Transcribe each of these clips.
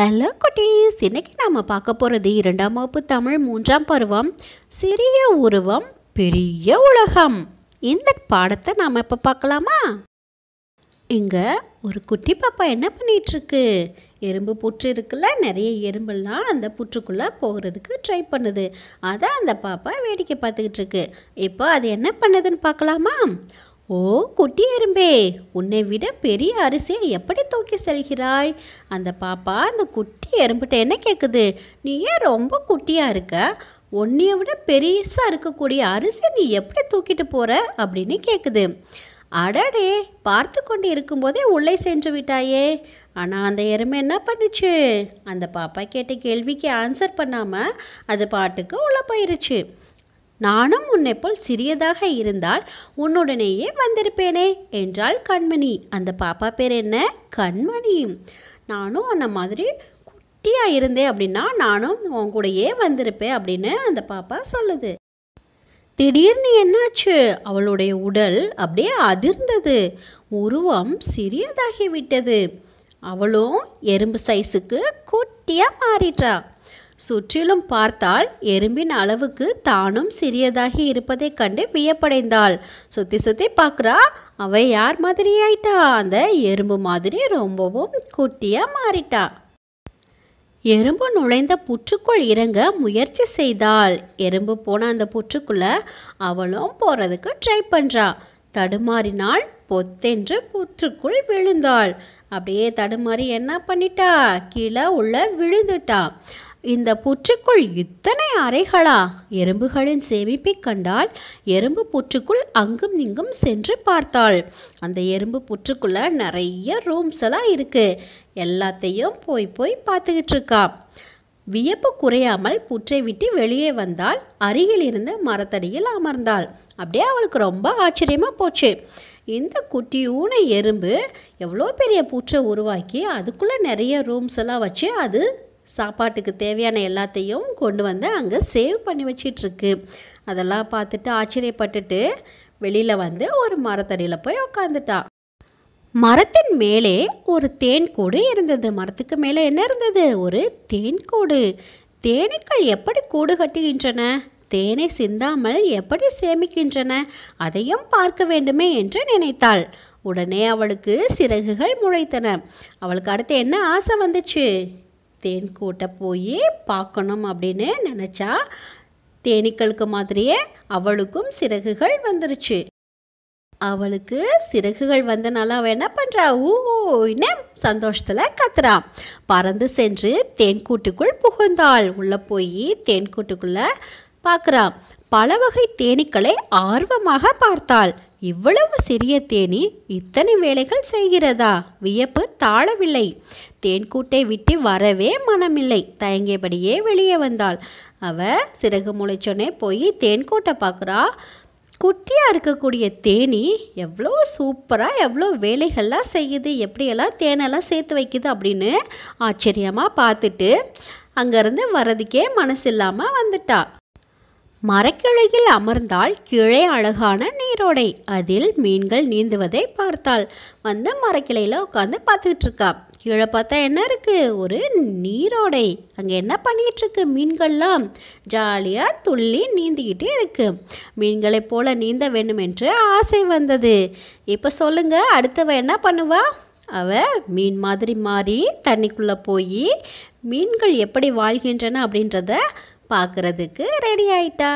hello குட்டீஸ் இன்றைக்கி நாம் பார்க்க போகிறது இரண்டாம் வகுப்பு தமிழ் மூன்றாம் பருவம் சிறிய உருவம் பெரிய உலகம் இந்த பாடத்தை நாம் இப்போ பார்க்கலாமா இங்கே ஒரு குட்டி பாப்பா என்ன பண்ணிகிட்ருக்கு எறும்பு புற்று இருக்குல்ல நிறைய எறும்பெல்லாம் அந்த புற்றுக்குள்ளே போகிறதுக்கு ட்ரை பண்ணுது அதை அந்த பாப்பா வேடிக்கை பார்த்துக்கிட்டு இருக்கு இப்போ அது என்ன பண்ணுதுன்னு பார்க்கலாமா ஓ குட்டி எறும்பே உன்னை விட பெரிய அரிசியை எப்படி தூக்கி செல்கிறாய் அந்த பாப்பா அந்த குட்டி எறும்புகிட்ட என்ன கேட்குது நீ ஏன் ரொம்ப குட்டியாக இருக்க உன்னைய விட பெருசாக இருக்கக்கூடிய அரிசியை நீ எப்படி தூக்கிட்டு போகிற அப்படின்னு கேட்குது அடடே பார்த்து கொண்டு இருக்கும்போதே உள்ளே சென்று விட்டாயே ஆனால் அந்த எருமை என்ன பண்ணுச்சு அந்த பாப்பா கேட்ட கேள்விக்கு ஆன்சர் பண்ணாமல் அது பாட்டுக்கு உள்ளே போயிருச்சு நானும் உன்னை போல் சிறியதாக இருந்தால் உன்னுடனேயே வந்திருப்பேனே என்றாள் கண்மணி அந்த பாப்பா பேர் என்ன கண்மணி நானும் அந்த மாதிரி குட்டியாக இருந்தேன் அப்படின்னா நானும் உன் கூடயே வந்திருப்பேன் அப்படின்னு அந்த பாப்பா சொல்லுது திடீர்னு என்னாச்சு அவளுடைய உடல் அப்படியே அதிர்ந்தது உருவம் சிறியதாகிவிட்டது அவளும் எறும்பு சைஸுக்கு குட்டியாக மாறிட்டா சுற்றிலும் பார்த்தால் எறும்பின் அளவுக்கு தானும் சிறியதாகி இருப்பதைக் கண்டு வியப்படைந்தாள் சுற்றி சுற்றி பார்க்குறா அவ யார் மாதிரி ஆயிட்டா அந்த எறும்பு மாதிரி ரொம்பவும் குட்டியா மாறிட்டா எறும்பு நுழைந்த புற்றுக்குள் இறங்க முயற்சி செய்தாள் எறும்பு போன அந்த புற்றுக்குள்ளே அவளும் போகிறதுக்கு ட்ரை பண்ணுறா தடுமாறினாள் பொத்தென்று புற்றுக்குள் விழுந்தாள் அப்படியே தடுமாறி என்ன பண்ணிட்டா கீழே உள்ள விழுந்துட்டா இந்த புற்றுக்குள் இத்தனை அறைகளா எறும்புகளின் சேமிப்பை கண்டால் எறும்பு புற்றுக்குள் அங்கும் இங்கும் சென்று பார்த்தாள் அந்த எறும்பு புற்றுக்குள்ளே நிறைய ரூம்ஸ் எல்லாம் இருக்குது எல்லாத்தையும் போய் போய் பார்த்துக்கிட்டு இருக்கா வியப்பு குறையாமல் புற்றை விட்டு வெளியே வந்தால் அருகில் இருந்த மரத்தடியில் அமர்ந்தாள் அப்படியே அவளுக்கு ரொம்ப ஆச்சரியமாக போச்சு இந்த குட்டியூன எறும்பு எவ்வளோ பெரிய பூற்றை உருவாக்கி அதுக்குள்ளே நிறைய ரூம்ஸ் எல்லாம் வச்சு அது சாப்பாட்டுக்கு தேவையான எல்லாத்தையும் கொண்டு வந்து அங்கே சேவ் பண்ணி வச்சிட்ருக்கு அதெல்லாம் பார்த்துட்டு ஆச்சரியப்பட்டுட்டு வெளியில் வந்து ஒரு மரத்தடியில் போய் உக்காந்துட்டா மரத்தின் மேலே ஒரு தேன் கூடு இருந்தது மரத்துக்கு மேலே என்ன இருந்தது ஒரு தேன் கூடு தேனீக்கள் எப்படி கூடு கட்டுகின்றன தேனை சிந்தாமல் எப்படி சேமிக்கின்றன அதையும் பார்க்க வேண்டுமே என்று நினைத்தாள் உடனே அவளுக்கு சிறகுகள் முளைத்தன அவளுக்கு அடுத்து என்ன ஆசை வந்துச்சு தேன்கூட்டை போய் பார்க்கணும் அப்படின்னு நினச்சா தேனீக்களுக்கு மாதிரியே அவளுக்கும் சிறகுகள் வந்துருச்சு அவளுக்கு சிறகுகள் வந்தனால அவள் என்ன பண்ணுறா ஊன்னு சந்தோஷத்தில் கத்துறான் பறந்து சென்று தேன்கூட்டுக்குள் புகுந்தாள் உள்ளே போய் தேன்கூட்டுக்குள்ளே பார்க்குறான் பல வகை தேனீக்களை ஆர்வமாக பார்த்தாள் இவ்வளவு சிறிய தேனி இத்தனை வேலைகள் செய்கிறதா வியப்பு தாழவில்லை தேன்கூட்டை விட்டு வரவே மனமில்லை தயங்கியபடியே வெளியே வந்தாள் அவ சிறகு முளைச்சோன்னே போய் தேன்கூட்டை பார்க்குறா குட்டியாக இருக்கக்கூடிய தேனி எவ்வளோ சூப்பராக எவ்வளோ வேலைகள்லாம் செய்யுது எப்படியெல்லாம் தேனெல்லாம் சேர்த்து வைக்குது அப்படின்னு ஆச்சரியமாக பார்த்துட்டு அங்கேருந்து வர்றதுக்கே மனசு இல்லாமல் வந்துட்டா மரக்கிழையில் அமர்ந்தால் கீழே அழகான நீரோடை அதில் மீன்கள் நீந்துவதை பார்த்தாள் வந்து மரக்கிளையில் உட்காந்து பார்த்துக்கிட்டு இருக்கா கீழே பார்த்தா என்ன இருக்குது ஒரு நீரோடை அங்கே என்ன பண்ணிகிட்ருக்கு மீன்கள்லாம் ஜாலியாக துள்ளி நீந்திக்கிட்டே இருக்குது மீன்களைப் போல் நீந்த வேண்டுமென்று ஆசை வந்தது இப்போ சொல்லுங்கள் அடுத்தவ என்ன பண்ணுவா அவ மீன் மாதிரி மாறி தண்ணிக்குள்ளே போய் மீன்கள் எப்படி வாழ்கின்றன அப்படின்றத பார்க்குறதுக்கு ரெடி ஆயிட்டா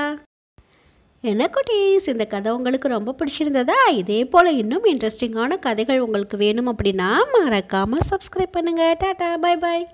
என்ன குட்டீஸ் இந்த கதை உங்களுக்கு ரொம்ப பிடிச்சிருந்ததா இதே போல் இன்னும் இன்ட்ரெஸ்டிங்கான கதைகள் உங்களுக்கு வேணும் அப்படின்னா மறக்காமல் சப்ஸ்கிரைப் பண்ணுங்கள் டாட்டா பாய் பாய்